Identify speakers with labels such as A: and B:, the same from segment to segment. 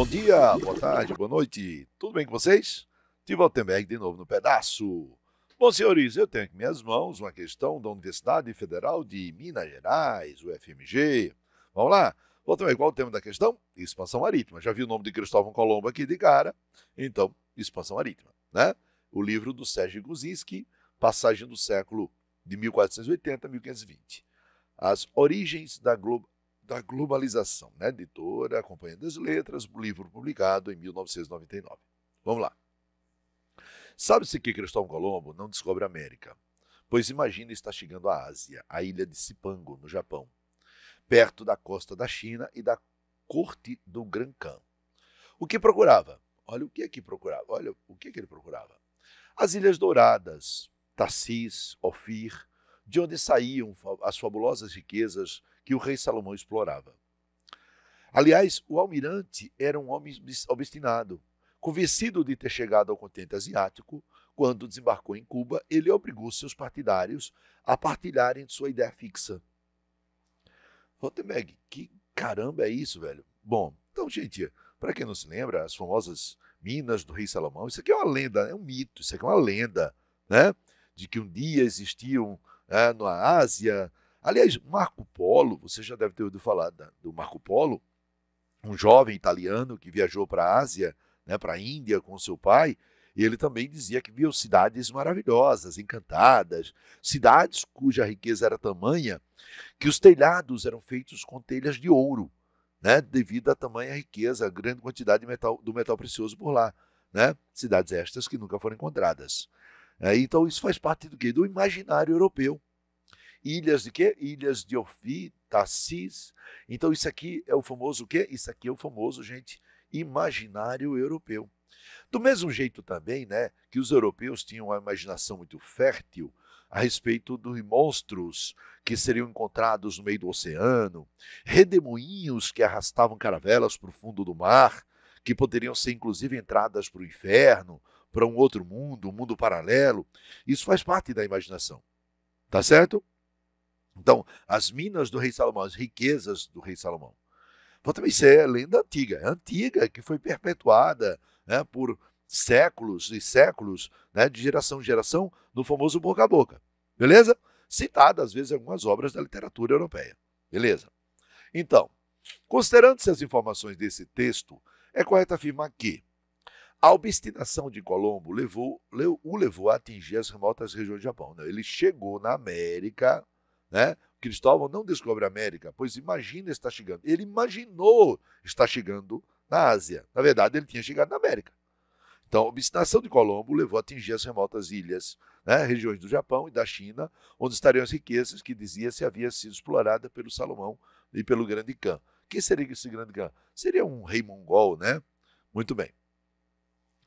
A: Bom dia, boa tarde, boa noite. Tudo bem com vocês? Tive Altenberg de novo no pedaço. Bom, senhores, eu tenho aqui em minhas mãos uma questão da Universidade Federal de Minas Gerais, UFMG. Vamos lá? Waltenberg, qual o tema da questão? Expansão marítima. Já vi o nome de Cristóvão Colombo aqui de cara. Então, expansão marítima, né? O livro do Sérgio Guzinski, Passagem do século de 1480 a 1520. As origens da, da globalização, né? editora Companhia das Letras, livro publicado em 1999. Vamos lá. Sabe-se que Cristóvão Colombo não descobre a América, pois imagina estar chegando à Ásia, a ilha de Cipango, no Japão, perto da costa da China e da corte do Gran Khan. O que procurava? Olha o que é que procurava. Olha o que, é que ele procurava. As Ilhas Douradas, Tassis, Ofir, de onde saíam as fabulosas riquezas que o rei Salomão explorava. Aliás, o almirante era um homem obstinado. Convencido de ter chegado ao continente asiático, quando desembarcou em Cuba, ele obrigou seus partidários a partilharem sua ideia fixa. Rotenberg, que caramba é isso, velho? Bom, então, gente, para quem não se lembra, as famosas minas do rei Salomão, isso aqui é uma lenda, é um mito, isso aqui é uma lenda, né? De que um dia existiam né, na Ásia. Aliás, Marco Polo, você já deve ter ouvido falar do Marco Polo, um jovem italiano que viajou para a Ásia, né, para a Índia com seu pai, e ele também dizia que viu cidades maravilhosas, encantadas, cidades cuja riqueza era tamanha que os telhados eram feitos com telhas de ouro, né, devido à tamanha riqueza, à grande quantidade metal, do metal precioso por lá. Né? Cidades estas que nunca foram encontradas. É, então isso faz parte do quê? Do imaginário europeu. Ilhas de quê? Ilhas de Ofi, Tassis. Então isso aqui é o famoso o quê? Isso aqui é o famoso, gente, imaginário europeu. Do mesmo jeito também, né, que os europeus tinham uma imaginação muito fértil a respeito dos monstros que seriam encontrados no meio do oceano, redemoinhos que arrastavam caravelas para o fundo do mar, que poderiam ser inclusive entradas para o inferno, para um outro mundo, um mundo paralelo. Isso faz parte da imaginação. Tá certo? Então, as minas do rei Salomão, as riquezas do rei Salomão. vão também é lenda antiga, antiga, que foi perpetuada né, por séculos e séculos, né, de geração em geração, no famoso boca a boca. Beleza? Citada, às vezes, algumas obras da literatura europeia. Beleza? Então, considerando-se as informações desse texto, é correto afirmar que a obstinação de Colombo levou, o levou a atingir as remotas regiões do Japão. Né? Ele chegou na América, né? Cristóvão não descobre a América, pois imagina estar chegando. Ele imaginou estar chegando na Ásia. Na verdade, ele tinha chegado na América. Então, a obstinação de Colombo levou a atingir as remotas ilhas, né, regiões do Japão e da China, onde estariam as riquezas que dizia-se havia sido explorada pelo Salomão e pelo Grande Khan. Quem seria esse Grande Khan? Seria um rei mongol, né? Muito bem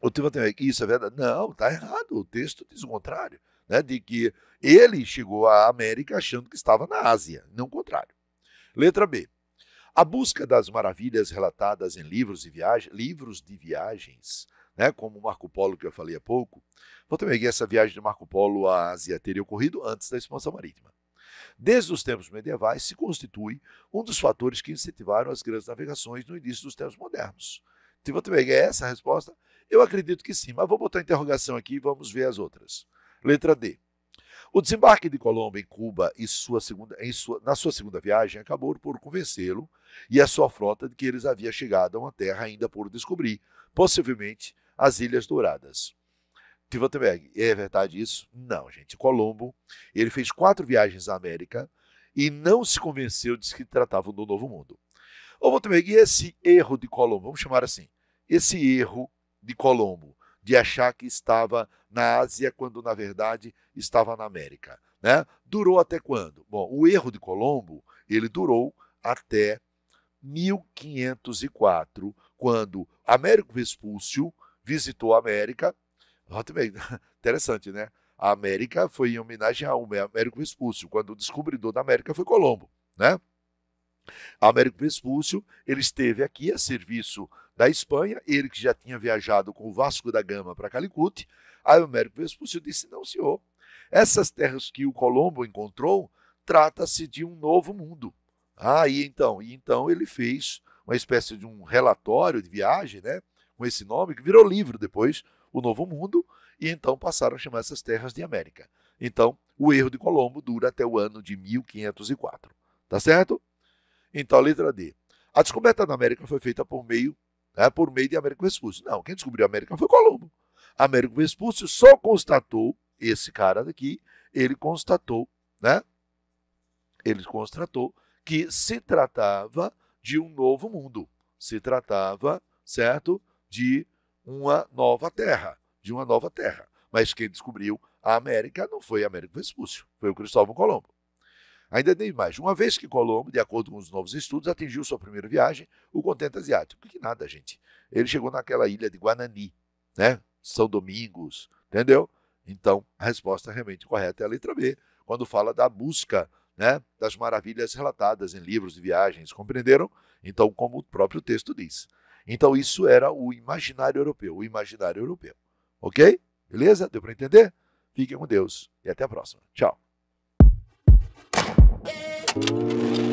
A: o Timóteo, isso é verdade? Não, está errado. O texto diz o contrário, né? De que ele chegou à América achando que estava na Ásia, não o contrário. Letra B. A busca das maravilhas relatadas em livros de, viagem, livros de viagens, né, como Marco Polo, que eu falei há pouco, que essa viagem de Marco Polo à Ásia teria ocorrido antes da expansão marítima. Desde os tempos medievais, se constitui um dos fatores que incentivaram as grandes navegações no início dos tempos modernos. Potemegui, então, essa resposta eu acredito que sim, mas vou botar interrogação aqui e vamos ver as outras. Letra D. O desembarque de Colombo em Cuba e sua segunda, sua, na sua segunda viagem acabou por convencê-lo e a sua frota de que eles haviam chegado a uma terra ainda por descobrir, possivelmente as Ilhas Douradas. Tivantenberg, é verdade isso? Não, gente. Colombo, ele fez quatro viagens à América e não se convenceu de que tratavam do Novo Mundo. Ô, Vantenberg, e esse erro de Colombo, vamos chamar assim, esse erro de Colombo, de achar que estava na Ásia quando na verdade estava na América. Né? Durou até quando? Bom, o erro de Colombo ele durou até 1504, quando Américo Vespúcio visitou a América. Interessante, né? A América foi em homenagem a Américo Vespúcio, quando o descobridor da América foi Colombo, né? Américo Vespúcio, ele esteve aqui a serviço da Espanha, ele que já tinha viajado com o Vasco da Gama para Calicut. Aí o médico Vespúcio disse: Não, senhor, essas terras que o Colombo encontrou, trata-se de um novo mundo. Ah, e então, e então ele fez uma espécie de um relatório de viagem, né, com esse nome, que virou livro depois, O Novo Mundo, e então passaram a chamar essas terras de América. Então, o erro de Colombo dura até o ano de 1504. Tá certo? Então, a letra D. A descoberta da América foi feita por meio né, por meio de Américo Vespúcio. Não, quem descobriu a América foi Colombo. Américo Vespúcio só constatou, esse cara daqui, ele constatou, né? Ele constatou que se tratava de um novo mundo, se tratava, certo, de uma nova terra, de uma nova terra. Mas quem descobriu a América não foi Américo Vespúcio, foi o Cristóvão Colombo. Ainda nem mais. Uma vez que Colombo, de acordo com os novos estudos, atingiu sua primeira viagem, o continente asiático. Que nada, gente. Ele chegou naquela ilha de Guanani, né? São Domingos, entendeu? Então, a resposta realmente correta é a letra B, quando fala da busca né, das maravilhas relatadas em livros de viagens, compreenderam? Então, como o próprio texto diz. Então, isso era o imaginário europeu, o imaginário europeu. Ok? Beleza? Deu para entender? Fiquem com Deus e até a próxima. Tchau. Música